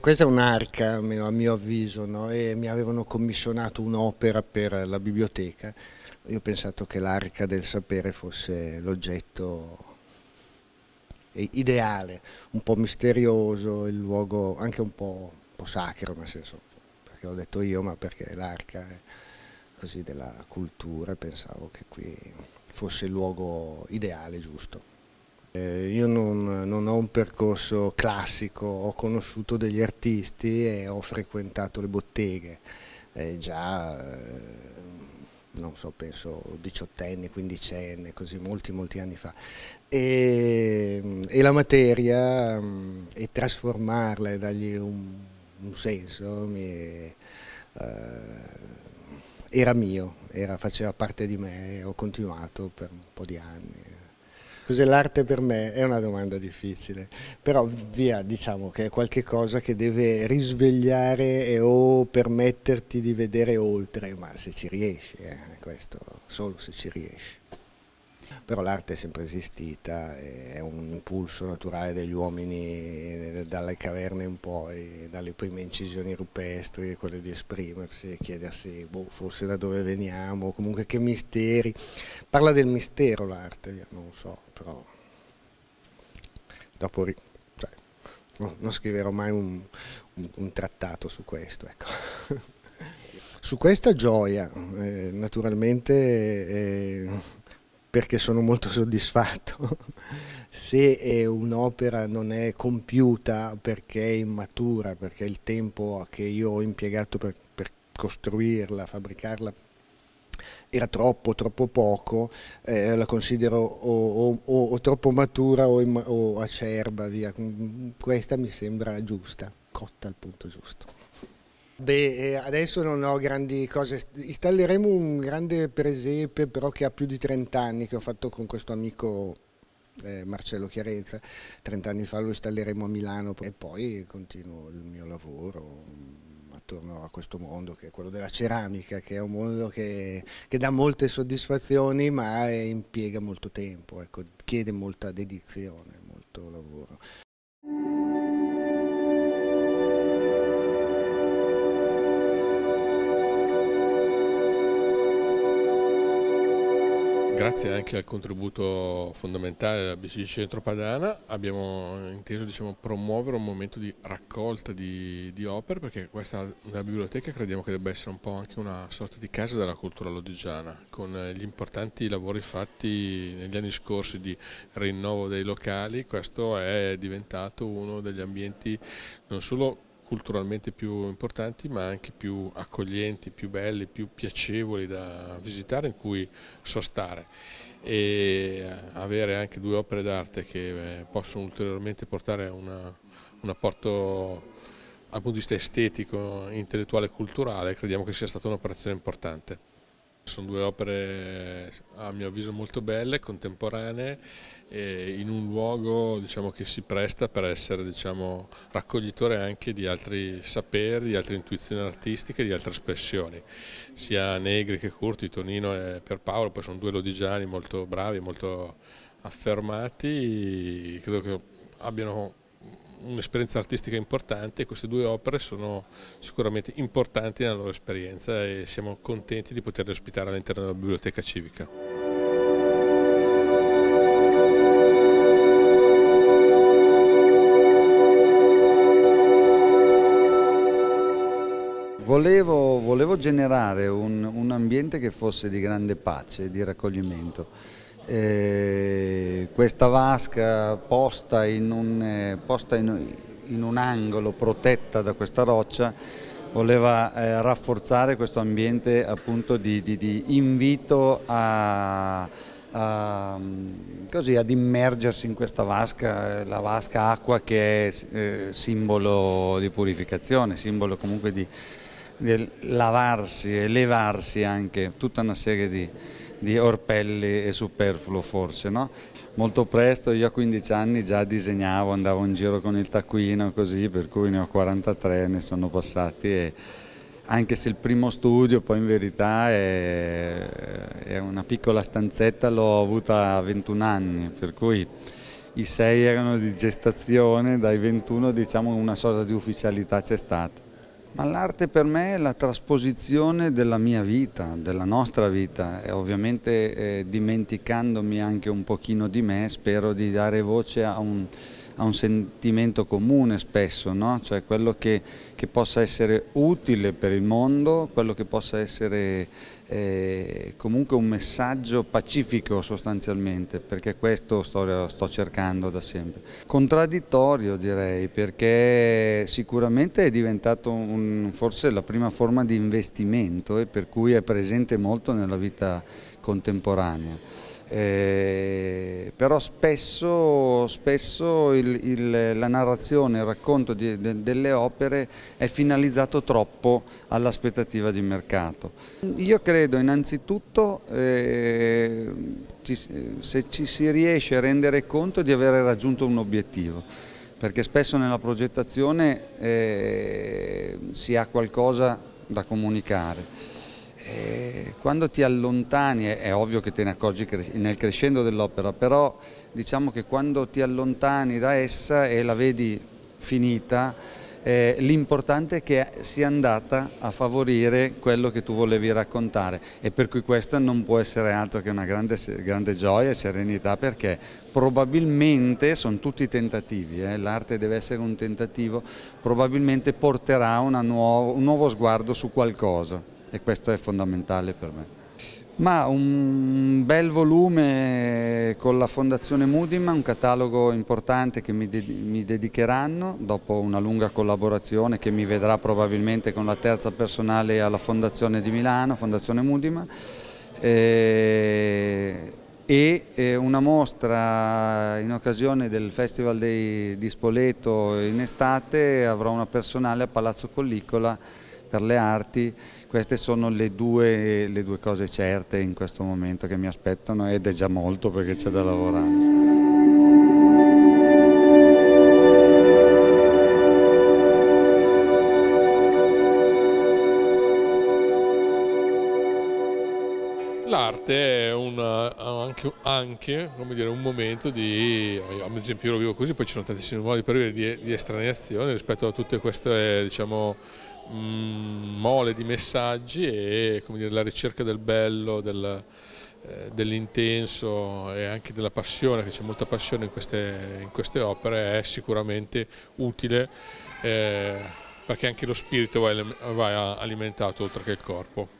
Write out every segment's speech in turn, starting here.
Questa è un'arca, almeno a mio avviso, no? e mi avevano commissionato un'opera per la biblioteca. Io ho pensato che l'arca del sapere fosse l'oggetto ideale, un po' misterioso, il luogo anche un po', un po sacro, nel senso, perché l'ho detto io, ma perché l'arca è così della cultura, pensavo che qui fosse il luogo ideale, giusto. Eh, io non, non, ho un percorso classico, ho conosciuto degli artisti e ho frequentato le botteghe, eh, già eh, non so, penso diciottenne, quindicenne, così molti molti anni fa. E, e la materia mm, e trasformarla e dargli un, un senso mi eh, era mio, era, faceva parte di me e ho continuato per un po' di anni. Cos'è l'arte per me? È una domanda difficile, però via, diciamo che è qualcosa che deve risvegliare e o permetterti di vedere oltre, ma se ci riesci, eh, questo solo se ci riesci. Però l'arte è sempre esistita, è un impulso naturale degli uomini eh, dalle caverne in poi, dalle prime incisioni rupestri, quello di esprimersi e chiedersi boh, forse da dove veniamo, comunque che misteri. Parla del mistero l'arte, non so, però dopo ri- cioè, non scriverò mai un, un, un, trattato su questo. Ecco. su questa gioia, eh, naturalmente, eh, perché sono molto soddisfatto. Se un'opera non è compiuta perché è immatura, perché il tempo che io ho impiegato per, per costruirla, fabbricarla, era troppo, troppo poco, eh, la considero o, o, o, o troppo matura o, acerba, via. Mm, mm, questa mi sembra giusta, cotta al punto giusto. Beh, eh, adesso non ho grandi cose, installeremo un grande presepe però che ha più di 30 anni che ho fatto con questo amico eh, Marcello Chiarenza, 30 anni fa lo installeremo a Milano e poi continuo il mio lavoro mm, attorno a questo mondo che è quello della ceramica, che è un mondo che, che dà molte soddisfazioni ma impiega molto tempo, ecco, chiede molta dedizione, molto lavoro. Grazie anche al contributo fondamentale della BCC Centro Padana abbiamo inteso diciamo, promuovere un momento di raccolta di, di opere perché questa una biblioteca crediamo che debba essere un po' anche una sorta di casa della cultura lodigiana con gli importanti lavori fatti negli anni scorsi di rinnovo dei locali questo è diventato uno degli ambienti non solo culturalmente più importanti ma anche più accoglienti, più belli, più piacevoli da visitare in cui sostare e eh, avere anche due opere d'arte che eh, possono ulteriormente portare una, un apporto dal punto di vista estetico, intellettuale e culturale crediamo che sia stata un'operazione importante. Sono due opere a mio avviso molto belle, contemporanee, in un luogo diciamo, che si presta per essere diciamo, raccoglitore anche di altri saperi, di altre intuizioni artistiche, di altre espressioni. Sia Negri che Curti, Tonino e Pierpaolo, poi sono due lodigiani molto bravi, molto affermati, credo che abbiano un'esperienza artistica importante e queste due opere sono sicuramente importanti nella loro esperienza e siamo contenti di poterle ospitare all'interno della biblioteca civica. Volevo, volevo generare un, un ambiente che fosse di grande pace, di raccoglimento eh, questa vasca posta, in un, eh, posta in, in un, angolo protetta da questa roccia voleva eh, rafforzare questo ambiente appunto di, di, di invito a, a, così, ad immergersi in questa vasca, eh, la vasca acqua che è eh, simbolo di purificazione, simbolo comunque di, di lavarsi, elevarsi anche, tutta una serie di di orpelli e superfluo forse, no? Molto presto, io a 15 anni già disegnavo, andavo in giro con il taccuino così, per cui ne ho 43, ne sono passati e anche se il primo studio poi in verità è, è una piccola stanzetta, l'ho avuta a 21 anni, per cui i sei erano di gestazione, dai 21 diciamo una sorta di ufficialità c'è stata. Ma l'arte per me è la trasposizione della mia vita, della nostra vita e ovviamente eh, dimenticandomi anche un pochino di me spero di dare voce a un a un sentimento comune spesso, no? cioè quello che, che, possa essere utile per il mondo, quello che possa essere eh, comunque un messaggio pacifico sostanzialmente, perché questo sto, sto cercando da sempre. Contraddittorio direi, perché sicuramente è diventato un, forse la prima forma di investimento e eh, per cui è presente molto nella vita contemporanea. Eh, però spesso, spesso il, il, la narrazione, il racconto di, de, delle opere è finalizzato troppo all'aspettativa di mercato. Io credo innanzitutto eh, ci, se ci si riesce a rendere conto di avere raggiunto un obiettivo perché spesso nella progettazione eh, si ha qualcosa da comunicare. E eh, quando ti allontani, è ovvio che te ne accorgi nel crescendo dell'opera, però diciamo che quando ti allontani da essa e la vedi finita, eh, l'importante è che sia andata a favorire quello che tu volevi raccontare e per cui questa non può essere altro che una grande, grande gioia e serenità perché probabilmente, sono tutti tentativi, eh, l'arte deve essere un tentativo, probabilmente porterà nuovo, un nuovo sguardo su qualcosa e questo è fondamentale per me. Ma un bel volume con la Fondazione Mudima, un catalogo importante che mi, de mi, dedicheranno dopo una lunga collaborazione che mi vedrà probabilmente con la terza personale alla Fondazione di Milano, Fondazione Mudima, eh, e, e una mostra in occasione del Festival dei, di Spoleto in estate, avrò una personale a Palazzo Collicola per le arti, queste sono le due, le due cose certe in questo momento che mi aspettano ed è già molto perché c'è da lavorare. parte un, eh, anche, anche dire, un momento di, eh, ad esempio io lo vivo così, poi ci sono tantissimi modi per vivere, di, di estraneazione rispetto a tutte queste diciamo, mm, mole di messaggi e dire, la ricerca del bello, del, eh, dell'intenso e anche della passione, che c'è molta passione in queste, in queste, opere, è sicuramente utile. Eh, perché anche lo spirito va, va alimentato oltre che il corpo.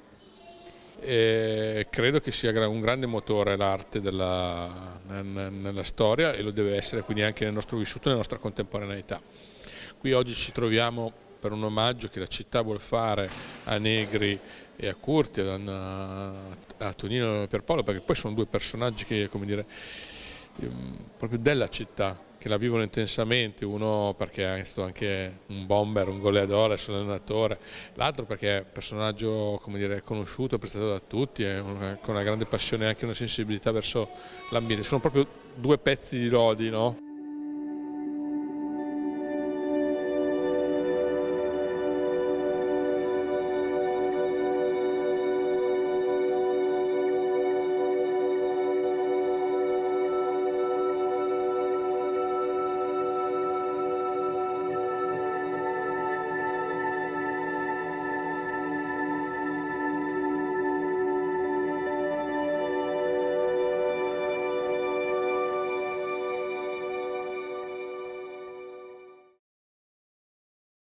E credo che sia un grande motore l'arte nella storia e lo deve essere quindi anche nel nostro vissuto e nella nostra contemporaneità. Qui oggi ci troviamo per un omaggio che la città vuol fare a Negri e a Curti, a, a Tonino e a Pierpolo, perché poi sono due personaggi che, come dire, Ehm, proprio della città, che la vivono intensamente, uno perché è stato anche un bomber, un goleador, un allenatore, l'altro perché è un personaggio dire, conosciuto, apprezzato da tutti, una, con una grande passione e anche una sensibilità verso l'ambiente. Sono proprio due pezzi di Lodi, no?